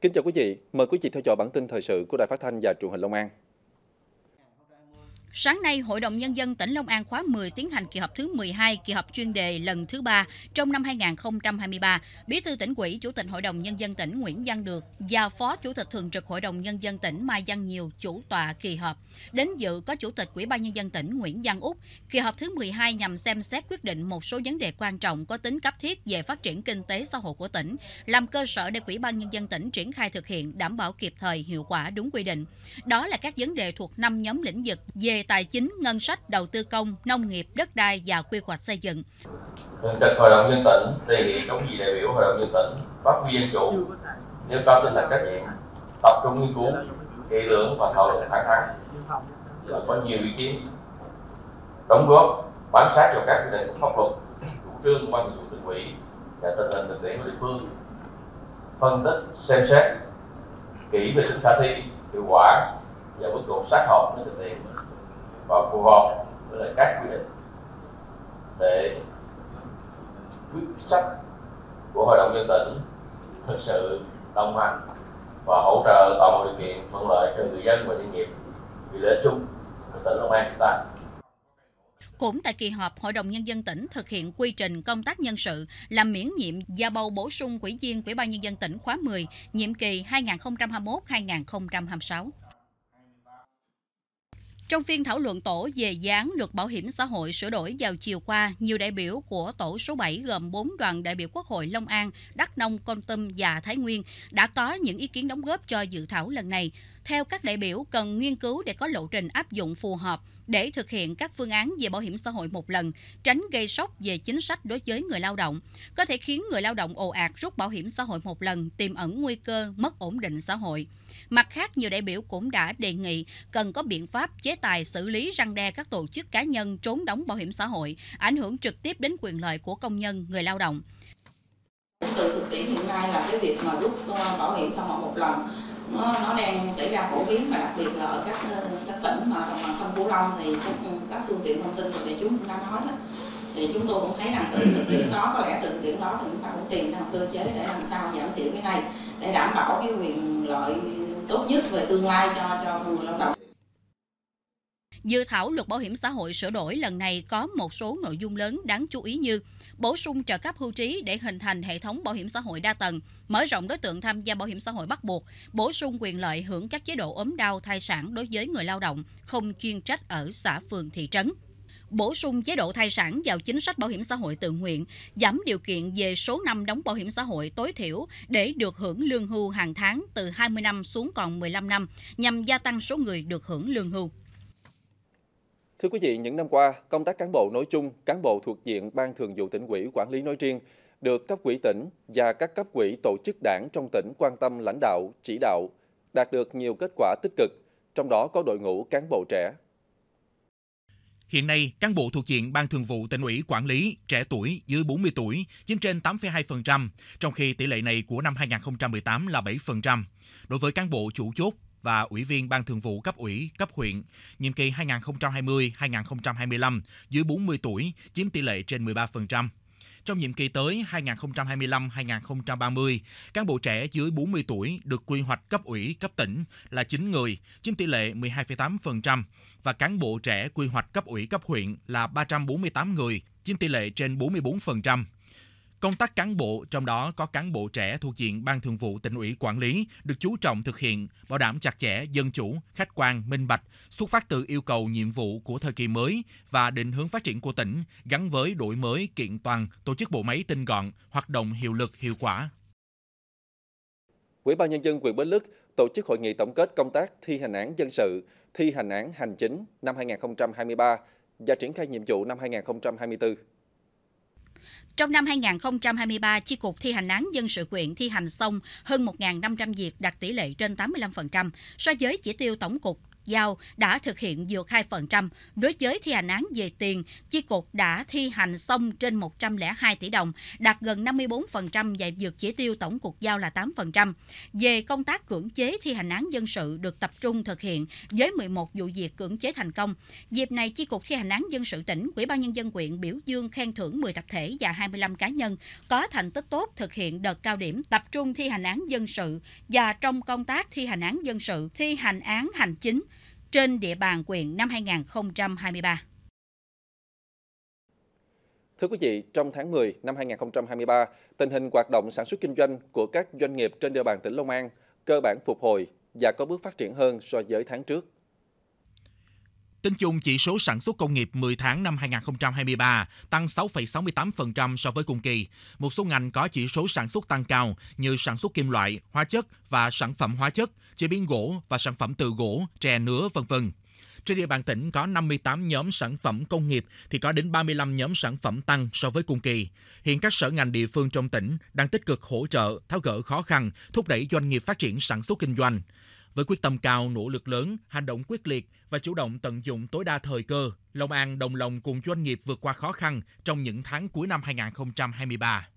Kính chào quý vị, mời quý vị theo dõi bản tin thời sự của Đài Phát thanh và Truyền hình Long An. Sáng nay, Hội đồng Nhân dân tỉnh Long An khóa 10 tiến hành kỳ họp thứ 12, kỳ họp chuyên đề lần thứ 3 trong năm 2023. Bí thư tỉnh ủy, Chủ tịch Hội đồng Nhân dân tỉnh Nguyễn Văn Được và Phó Chủ tịch Thường trực Hội đồng Nhân dân tỉnh Mai Văn Nhiều chủ tọa kỳ họp. Đến dự có Chủ tịch Ủy ban Nhân dân tỉnh Nguyễn Văn Úc. Kỳ họp thứ 12 nhằm xem xét quyết định một số vấn đề quan trọng có tính cấp thiết về phát triển kinh tế xã hội của tỉnh, làm cơ sở để Ủy ban Nhân dân tỉnh triển khai thực hiện đảm bảo kịp thời, hiệu quả đúng quy định. Đó là các vấn đề thuộc năm nhóm lĩnh vực về tài chính, ngân sách, đầu tư công, nông nghiệp, đất đai và quy hoạch xây dựng. Thường trực Hội đồng dân tỉnh đề nghị chống gì đại biểu Hội đồng dân tỉnh phát huy dân chủ, nêu cao tinh thần trách nhiệm, tập trung nghiên cứu, kỹ lưỡng và thảo luận thẳng thắn. Có nhiều ý kiến đóng góp bám sát vào các quy định của pháp luật, chủ trương của ban thường vụ tỉnh ủy và tình hình thực tiễn của địa phương, phân tích, xem xét kỹ về tính khả thi, hiệu quả và mức độ sát hợp với thực tiễn và phù hợp với lại các quy định để quyết sách của hội đồng dân tỉnh thực sự đồng hành và hỗ trợ tạo mọi điều kiện thuận lợi cho người dân và doanh nghiệp vì lợi chung của tỉnh Long An chúng ta. Cũng tại kỳ họp, Hội đồng Nhân dân tỉnh thực hiện quy trình công tác nhân sự, làm miễn nhiệm và bầu bổ sung quỹ viên quỹ ban Nhân dân tỉnh khóa 10, nhiệm kỳ 2021-2026. Trong phiên thảo luận tổ về dán luật bảo hiểm xã hội sửa đổi vào chiều qua, nhiều đại biểu của tổ số 7 gồm 4 đoàn đại biểu Quốc hội Long An, Đắk Nông, Con Tâm và Thái Nguyên đã có những ý kiến đóng góp cho dự thảo lần này. Theo các đại biểu, cần nghiên cứu để có lộ trình áp dụng phù hợp để thực hiện các phương án về bảo hiểm xã hội một lần, tránh gây sốc về chính sách đối với người lao động, có thể khiến người lao động ồ ạt rút bảo hiểm xã hội một lần, tiềm ẩn nguy cơ mất ổn định xã hội. Mặt khác, nhiều đại biểu cũng đã đề nghị cần có biện pháp chế tài xử lý răng đe các tổ chức cá nhân trốn đóng bảo hiểm xã hội, ảnh hưởng trực tiếp đến quyền lợi của công nhân, người lao động. Từ thực tiễn hiện nay là cái việc mà rút ờ, bảo hiểm xã hội một lần nó, nó đang xảy ra phổ biến và đặc biệt là ở các ờ, các tỉnh mà đồng bằng sông cửu long thì các, ừ, các phương tiện thông tin của đại chúng đã nói đó thì chúng tôi cũng thấy rằng từ thực tiễn đó có lẽ từ thực tiễn đó thì chúng ta cũng tìm ra một cơ chế để làm sao giảm thiểu cái này để đảm bảo cái quyền lợi tốt nhất về tương lai cho cho người lao động Dự thảo luật bảo hiểm xã hội sửa đổi lần này có một số nội dung lớn đáng chú ý như bổ sung trợ cấp hưu trí để hình thành hệ thống bảo hiểm xã hội đa tầng, mở rộng đối tượng tham gia bảo hiểm xã hội bắt buộc, bổ sung quyền lợi hưởng các chế độ ốm đau thai sản đối với người lao động không chuyên trách ở xã phường thị trấn bổ sung chế độ thai sản vào chính sách bảo hiểm xã hội tự nguyện, giảm điều kiện về số năm đóng bảo hiểm xã hội tối thiểu để được hưởng lương hưu hàng tháng từ 20 năm xuống còn 15 năm nhằm gia tăng số người được hưởng lương hưu. Thưa quý vị, những năm qua, công tác cán bộ nói chung, cán bộ thuộc diện Ban Thường vụ tỉnh ủy quản lý nói riêng được cấp quỹ tỉnh và các cấp quỹ tổ chức đảng trong tỉnh quan tâm lãnh đạo, chỉ đạo, đạt được nhiều kết quả tích cực, trong đó có đội ngũ cán bộ trẻ. Hiện nay, cán bộ thuộc diện Ban Thường vụ tỉnh ủy quản lý trẻ tuổi dưới 40 tuổi chiếm trên 8,2%, trong khi tỷ lệ này của năm 2018 là 7%. Đối với cán bộ chủ chốt và Ủy viên Ban Thường vụ cấp ủy, cấp huyện, nhiệm kỳ 2020-2025 dưới 40 tuổi chiếm tỷ lệ trên 13%. Trong nhiệm kỳ tới 2025-2030, cán bộ trẻ dưới 40 tuổi được quy hoạch cấp ủy, cấp tỉnh là 9 người, chiếm tỷ lệ 12,8% và cán bộ trẻ quy hoạch cấp ủy, cấp huyện là 348 người, chiếm tỷ lệ trên 44%. Công tác cán bộ, trong đó có cán bộ trẻ thuộc diện Ban Thường vụ tỉnh ủy quản lý, được chú trọng thực hiện, bảo đảm chặt chẽ, dân chủ, khách quan, minh bạch, xuất phát từ yêu cầu nhiệm vụ của thời kỳ mới và định hướng phát triển của tỉnh, gắn với đổi mới, kiện toàn, tổ chức bộ máy tinh gọn, hoạt động hiệu lực, hiệu quả. Ủy ban Nhân dân huyện Bến Lức tổ chức hội nghị tổng kết công tác thi hành án dân sự, thi hành án hành chính năm 2023 và triển khai nhiệm vụ năm 2024. Trong năm 2023, Chi cục thi hành án dân sự quyện thi hành xong hơn 1.500 việc đạt tỷ lệ trên 85%, so với chỉ tiêu tổng cục giao đã thực hiện dược 2%. Đối với thi hành án về tiền, chi cục đã thi hành xong trên 102 tỷ đồng, đạt gần 54% và vượt chỉ tiêu tổng cục giao là 8%. Về công tác cưỡng chế thi hành án dân sự được tập trung thực hiện với 11 vụ việc cưỡng chế thành công. Dịp này, chi cục thi hành án dân sự tỉnh, Ủy ban nhân dân quyện biểu dương khen thưởng 10 tập thể và 25 cá nhân có thành tích tốt thực hiện đợt cao điểm tập trung thi hành án dân sự và trong công tác thi hành án dân sự, thi hành án hành chính trên địa bàn quyền năm 2023. Thưa quý vị, trong tháng 10 năm 2023, tình hình hoạt động sản xuất kinh doanh của các doanh nghiệp trên địa bàn tỉnh Long An cơ bản phục hồi và có bước phát triển hơn so với tháng trước. Tính chung chỉ số sản xuất công nghiệp 10 tháng năm 2023 tăng 6,68% so với cùng kỳ. Một số ngành có chỉ số sản xuất tăng cao như sản xuất kim loại, hóa chất và sản phẩm hóa chất, chế biến gỗ và sản phẩm từ gỗ, tre nứa vân vân. Trên địa bàn tỉnh có 58 nhóm sản phẩm công nghiệp thì có đến 35 nhóm sản phẩm tăng so với cùng kỳ. Hiện các sở ngành địa phương trong tỉnh đang tích cực hỗ trợ, tháo gỡ khó khăn, thúc đẩy doanh nghiệp phát triển sản xuất kinh doanh. Với quyết tâm cao, nỗ lực lớn, hành động quyết liệt và chủ động tận dụng tối đa thời cơ, Long An đồng lòng cùng doanh nghiệp vượt qua khó khăn trong những tháng cuối năm 2023.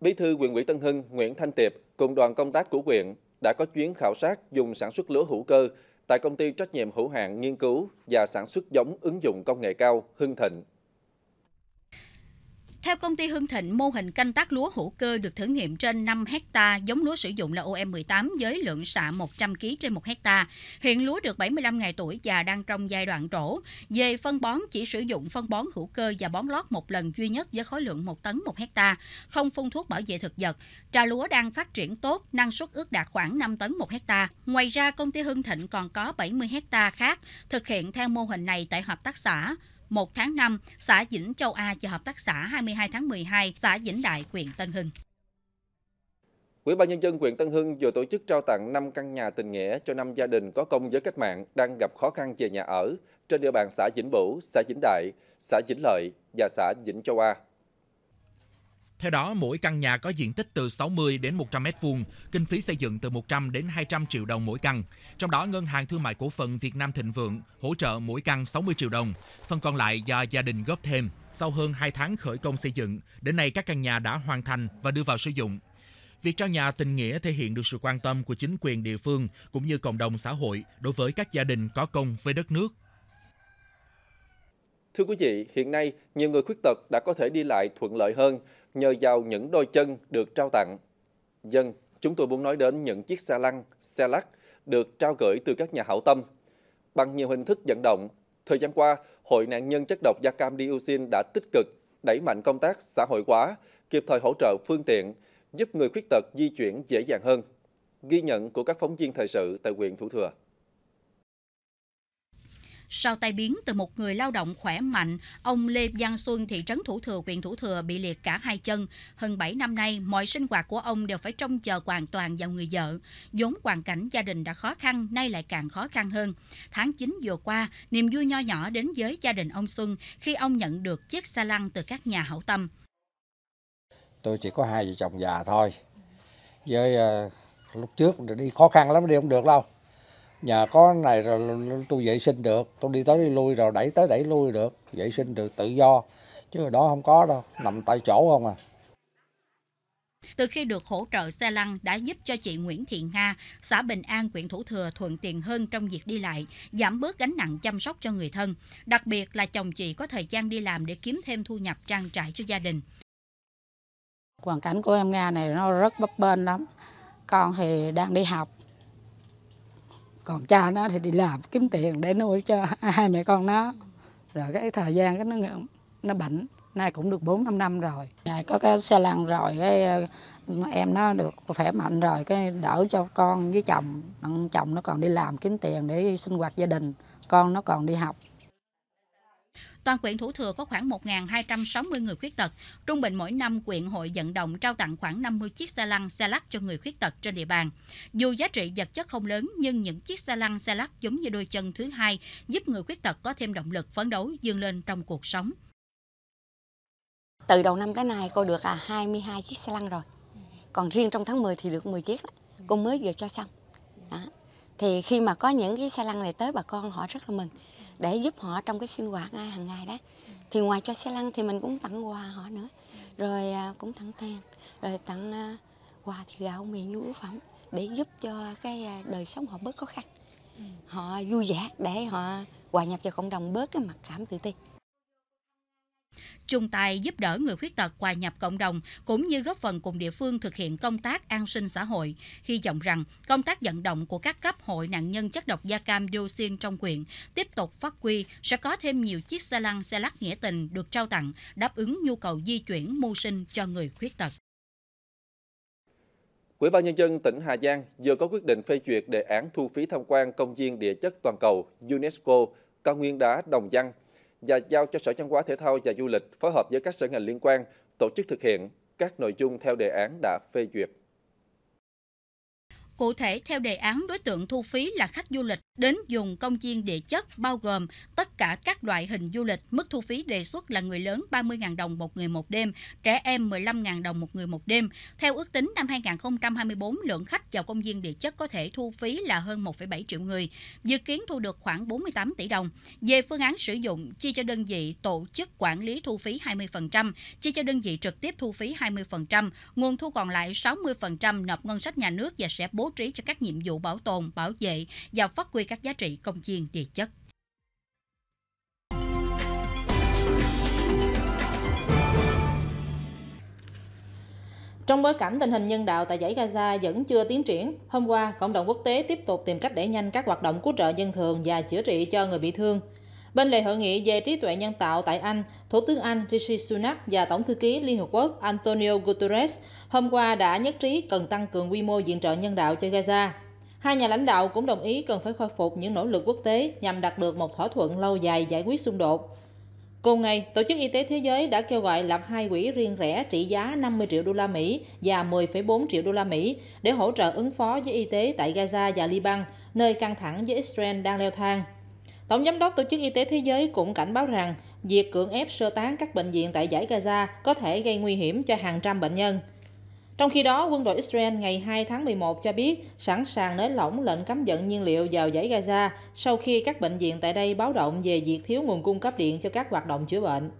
Bí thư huyện ủy Tân Hưng Nguyễn Thanh Tiệp cùng đoàn công tác của huyện đã có chuyến khảo sát dùng sản xuất lúa hữu cơ tại công ty trách nhiệm hữu hạn nghiên cứu và sản xuất giống ứng dụng công nghệ cao Hưng Thịnh theo công ty Hưng Thịnh, mô hình canh tác lúa hữu cơ được thử nghiệm trên 5 hecta, giống lúa sử dụng là OM18 với lượng xạ 100 kg trên 1 hecta. Hiện lúa được 75 ngày tuổi và đang trong giai đoạn trổ. Về phân bón chỉ sử dụng phân bón hữu cơ và bón lót một lần duy nhất với khối lượng 1 tấn 1 hecta, không phun thuốc bảo vệ thực vật. Trà lúa đang phát triển tốt, năng suất ước đạt khoảng 5 tấn 1 hecta. Ngoài ra, công ty Hưng Thịnh còn có 70 hecta khác thực hiện theo mô hình này tại hợp tác xã 1 tháng 5, xã Vĩnh Châu A cho Hợp tác xã 22 tháng 12, xã Vĩnh Đại, huyện Tân Hưng. Ủy ban nhân dân huyện Tân Hưng vừa tổ chức trao tặng 5 căn nhà tình nghĩa cho 5 gia đình có công với cách mạng đang gặp khó khăn về nhà ở trên địa bàn xã Vĩnh Bửu, xã Vĩnh Đại, xã Vĩnh Lợi và xã Vĩnh Châu A. Theo đó, mỗi căn nhà có diện tích từ 60 đến 100 m2, kinh phí xây dựng từ 100 đến 200 triệu đồng mỗi căn. Trong đó, Ngân hàng Thương mại Cổ phần Việt Nam Thịnh Vượng hỗ trợ mỗi căn 60 triệu đồng, phần còn lại do gia đình góp thêm. Sau hơn 2 tháng khởi công xây dựng, đến nay các căn nhà đã hoàn thành và đưa vào sử dụng. Việc trao nhà tình nghĩa thể hiện được sự quan tâm của chính quyền địa phương cũng như cộng đồng xã hội đối với các gia đình có công với đất nước, Thưa quý vị, hiện nay nhiều người khuyết tật đã có thể đi lại thuận lợi hơn nhờ vào những đôi chân được trao tặng. Dân, chúng tôi muốn nói đến những chiếc xe lăn, xe lắc được trao gửi từ các nhà hảo tâm. Bằng nhiều hình thức vận động, thời gian qua, Hội nạn nhân chất độc da cam dioxin đã tích cực đẩy mạnh công tác xã hội hóa, kịp thời hỗ trợ phương tiện, giúp người khuyết tật di chuyển dễ dàng hơn. Ghi nhận của các phóng viên thời sự tại huyện Thủ Thừa. Sau tai biến từ một người lao động khỏe mạnh, ông Lê Văn Xuân, thị trấn Thủ Thừa, huyện Thủ Thừa bị liệt cả hai chân. Hơn 7 năm nay, mọi sinh hoạt của ông đều phải trông chờ hoàn toàn vào người vợ. vốn hoàn cảnh gia đình đã khó khăn, nay lại càng khó khăn hơn. Tháng 9 vừa qua, niềm vui nho nhỏ đến với gia đình ông Xuân khi ông nhận được chiếc xa lăng từ các nhà hảo tâm. Tôi chỉ có hai vợ chồng già thôi. Với uh, lúc trước đi khó khăn lắm đi không được đâu nhà có này rồi tôi vệ sinh được tôi đi tới đi lui rồi đẩy tới đẩy lui được vệ sinh được tự do chứ đó không có đâu nằm tại chỗ không à từ khi được hỗ trợ xe lăn đã giúp cho chị Nguyễn Thị Nga, xã Bình An, huyện Thủ Thừa thuận tiện hơn trong việc đi lại, giảm bớt gánh nặng chăm sóc cho người thân. Đặc biệt là chồng chị có thời gian đi làm để kiếm thêm thu nhập trang trải cho gia đình. Hoàn cảnh của em Nga này nó rất bấp bênh lắm. Con thì đang đi học, còn cha nó thì đi làm kiếm tiền để nuôi cho hai mẹ con nó rồi cái thời gian cái nó nó bệnh nay cũng được 4 5 năm rồi. Này có cái xe lăn rồi cái ờ, em nó được khỏe mạnh rồi cái đỡ cho con với chồng, chồng nó còn đi làm kiếm tiền để sinh hoạt gia đình, con nó còn đi học. Toàn quyện Thủ Thừa có khoảng 1.260 người khuyết tật. Trung bình mỗi năm quyện hội vận động trao tặng khoảng 50 chiếc xe lăn, xe lắc cho người khuyết tật trên địa bàn. Dù giá trị vật chất không lớn nhưng những chiếc xe lăn, xe lắc giống như đôi chân thứ hai giúp người khuyết tật có thêm động lực phấn đấu vươn lên trong cuộc sống. Từ đầu năm tới nay cô được à 22 chiếc xe lăn rồi. Còn riêng trong tháng 10 thì được 10 chiếc. Cô mới vừa cho xong. Đó. Thì khi mà có những cái xe lăn này tới bà con họ rất là mừng để giúp họ trong cái sinh hoạt ngay à, hàng ngày đó thì ngoài cho xe lăn thì mình cũng tặng quà họ nữa rồi à, cũng tặng tiền rồi tặng à, quà thì gạo mì nhu yếu phẩm để giúp cho cái đời sống họ bớt khó khăn họ vui vẻ để họ hòa nhập vào cộng đồng bớt cái mặt cảm tự ti chung tay giúp đỡ người khuyết tật hòa nhập cộng đồng cũng như góp phần cùng địa phương thực hiện công tác an sinh xã hội. Hy vọng rằng công tác vận động của các cấp hội nạn nhân chất độc da cam dioxin trong quyện tiếp tục phát huy sẽ có thêm nhiều chiếc xe lăn xe lắc nghĩa tình được trao tặng đáp ứng nhu cầu di chuyển mưu sinh cho người khuyết tật. Quỹ ban nhân dân tỉnh Hà Giang vừa có quyết định phê duyệt đề án thu phí tham quan công viên địa chất toàn cầu UNESCO cao nguyên đá Đồng Văn và giao cho Sở Văn hóa Thể thao và Du lịch phối hợp với các sở ngành liên quan tổ chức thực hiện các nội dung theo đề án đã phê duyệt. Cụ thể, theo đề án, đối tượng thu phí là khách du lịch đến dùng công viên địa chất bao gồm tất cả các loại hình du lịch, mức thu phí đề xuất là người lớn 30.000 đồng một người một đêm, trẻ em 15.000 đồng một người một đêm. Theo ước tính năm 2024, lượng khách vào công viên địa chất có thể thu phí là hơn 1,7 triệu người, dự kiến thu được khoảng 48 tỷ đồng. Về phương án sử dụng, chi cho đơn vị tổ chức quản lý thu phí 20%, chi cho đơn vị trực tiếp thu phí 20%, nguồn thu còn lại 60% nộp ngân sách nhà nước và sẽ bố trí cho các nhiệm vụ bảo tồn, bảo vệ và phát huy các giá trị công chiên địa chất. Trong bối cảnh tình hình nhân đạo tại dãy Gaza vẫn chưa tiến triển, hôm qua, cộng đồng quốc tế tiếp tục tìm cách đẩy nhanh các hoạt động cứu trợ dân thường và chữa trị cho người bị thương. Bên lề hội nghị về trí tuệ nhân tạo tại Anh, Thủ tướng Anh Rishi Sunak và Tổng thư ký Liên Hợp Quốc Antonio Guterres hôm qua đã nhất trí cần tăng cường quy mô viện trợ nhân đạo cho Gaza. Hai nhà lãnh đạo cũng đồng ý cần phải khôi phục những nỗ lực quốc tế nhằm đạt được một thỏa thuận lâu dài giải quyết xung đột. Cùng ngày, Tổ chức Y tế Thế giới đã kêu gọi lập hai quỹ riêng rẽ trị giá 50 triệu đô la Mỹ và 10,4 triệu đô la Mỹ để hỗ trợ ứng phó với y tế tại Gaza và Liban, nơi căng thẳng với Israel đang leo thang. Tổng giám đốc Tổ chức Y tế Thế giới cũng cảnh báo rằng việc cưỡng ép sơ tán các bệnh viện tại giải Gaza có thể gây nguy hiểm cho hàng trăm bệnh nhân. Trong khi đó, quân đội Israel ngày 2 tháng 11 cho biết sẵn sàng nới lỏng lệnh cấm vận nhiên liệu vào dãy Gaza sau khi các bệnh viện tại đây báo động về việc thiếu nguồn cung cấp điện cho các hoạt động chữa bệnh.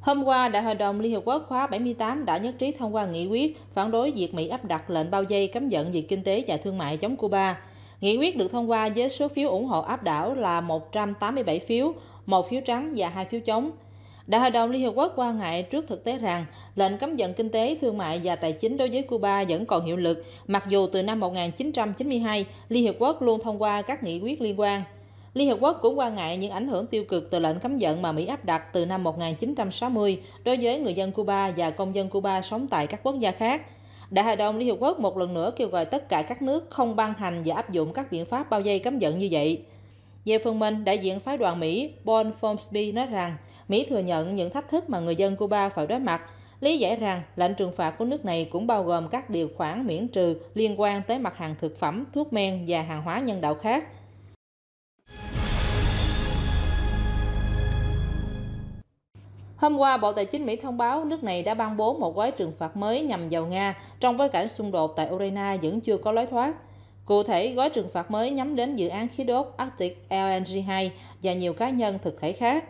Hôm qua, Đại hội đồng Liên Hợp Quốc khóa 78 đã nhất trí thông qua nghị quyết phản đối việc Mỹ áp đặt lệnh bao dây cấm vận việc kinh tế và thương mại chống Cuba. Nghị quyết được thông qua với số phiếu ủng hộ áp đảo là 187 phiếu, một phiếu trắng và hai phiếu chống. Đại hội đồng Liên Hiệp Quốc quan ngại trước thực tế rằng lệnh cấm vận kinh tế, thương mại và tài chính đối với Cuba vẫn còn hiệu lực, mặc dù từ năm 1992, Liên Hiệp Quốc luôn thông qua các nghị quyết liên quan. Liên Hiệp Quốc cũng quan ngại những ảnh hưởng tiêu cực từ lệnh cấm vận mà Mỹ áp đặt từ năm 1960 đối với người dân Cuba và công dân Cuba sống tại các quốc gia khác. Đại hội đồng Liên Hiệp Quốc một lần nữa kêu gọi tất cả các nước không ban hành và áp dụng các biện pháp bao dây cấm vận như vậy. Về phần mình, đại diện phái đoàn Mỹ Paul Formsby nói rằng Mỹ thừa nhận những thách thức mà người dân Cuba phải đối mặt, lý giải rằng lệnh trừng phạt của nước này cũng bao gồm các điều khoản miễn trừ liên quan tới mặt hàng thực phẩm, thuốc men và hàng hóa nhân đạo khác. Hôm qua, Bộ Tài chính Mỹ thông báo nước này đã ban bố một gói trừng phạt mới nhằm vào Nga trong bối cảnh xung đột tại Ukraine vẫn chưa có lối thoát. Cụ thể, gói trừng phạt mới nhắm đến dự án khí đốt Arctic LNG-2 và nhiều cá nhân thực thể khác.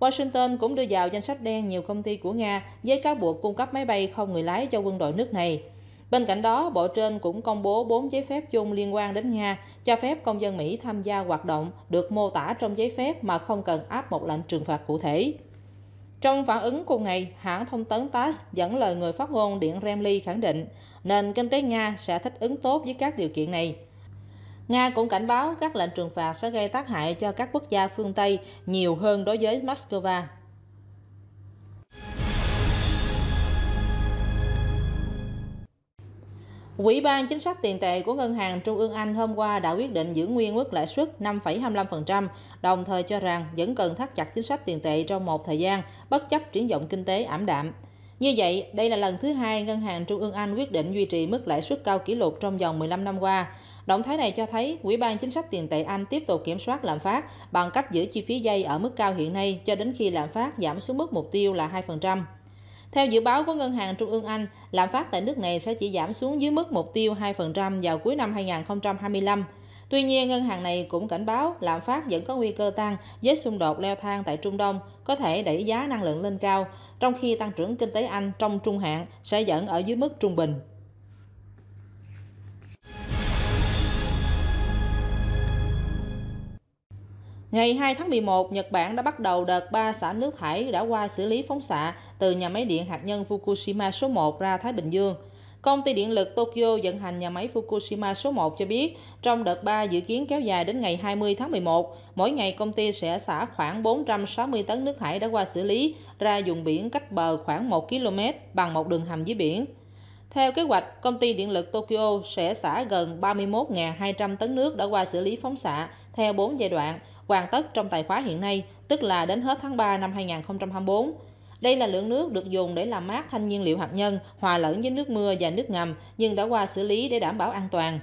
Washington cũng đưa vào danh sách đen nhiều công ty của Nga với cáo buộc cung cấp máy bay không người lái cho quân đội nước này. Bên cạnh đó, Bộ Trên cũng công bố 4 giấy phép chung liên quan đến Nga, cho phép công dân Mỹ tham gia hoạt động được mô tả trong giấy phép mà không cần áp một lệnh trừng phạt cụ thể. Trong phản ứng cùng ngày, hãng thông tấn TASS dẫn lời người phát ngôn Điện Kremlin khẳng định nền kinh tế Nga sẽ thích ứng tốt với các điều kiện này. Nga cũng cảnh báo các lệnh trừng phạt sẽ gây tác hại cho các quốc gia phương Tây nhiều hơn đối với Moscow. Quỹ ban chính sách tiền tệ của Ngân hàng Trung ương Anh hôm qua đã quyết định giữ nguyên mức lãi suất 5,25%, đồng thời cho rằng vẫn cần thắt chặt chính sách tiền tệ trong một thời gian, bất chấp triển vọng kinh tế ảm đạm. Như vậy, đây là lần thứ hai Ngân hàng Trung ương Anh quyết định duy trì mức lãi suất cao kỷ lục trong vòng 15 năm qua. Động thái này cho thấy Ủy ban chính sách tiền tệ Anh tiếp tục kiểm soát lạm phát bằng cách giữ chi phí dây ở mức cao hiện nay cho đến khi lạm phát giảm xuống mức mục tiêu là 2%. Theo dự báo của Ngân hàng Trung ương Anh, lạm phát tại nước này sẽ chỉ giảm xuống dưới mức mục tiêu 2% vào cuối năm 2025. Tuy nhiên, ngân hàng này cũng cảnh báo lạm phát vẫn có nguy cơ tăng với xung đột leo thang tại Trung Đông có thể đẩy giá năng lượng lên cao, trong khi tăng trưởng kinh tế Anh trong trung hạn sẽ vẫn ở dưới mức trung bình. Ngày 2 tháng 11, Nhật Bản đã bắt đầu đợt 3 xả nước thải đã qua xử lý phóng xạ từ nhà máy điện hạt nhân Fukushima số 1 ra Thái Bình Dương. Công ty điện lực Tokyo vận hành nhà máy Fukushima số 1 cho biết, trong đợt 3 dự kiến kéo dài đến ngày 20 tháng 11, mỗi ngày công ty sẽ xả khoảng 460 tấn nước thải đã qua xử lý ra vùng biển cách bờ khoảng 1 km bằng một đường hầm dưới biển. Theo kế hoạch, công ty điện lực Tokyo sẽ xả gần 31.200 tấn nước đã qua xử lý phóng xạ theo 4 giai đoạn – hoàn tất trong tài khoá hiện nay, tức là đến hết tháng 3 năm 2024. Đây là lượng nước được dùng để làm mát thanh nhiên liệu hạt nhân, hòa lẫn với nước mưa và nước ngầm, nhưng đã qua xử lý để đảm bảo an toàn.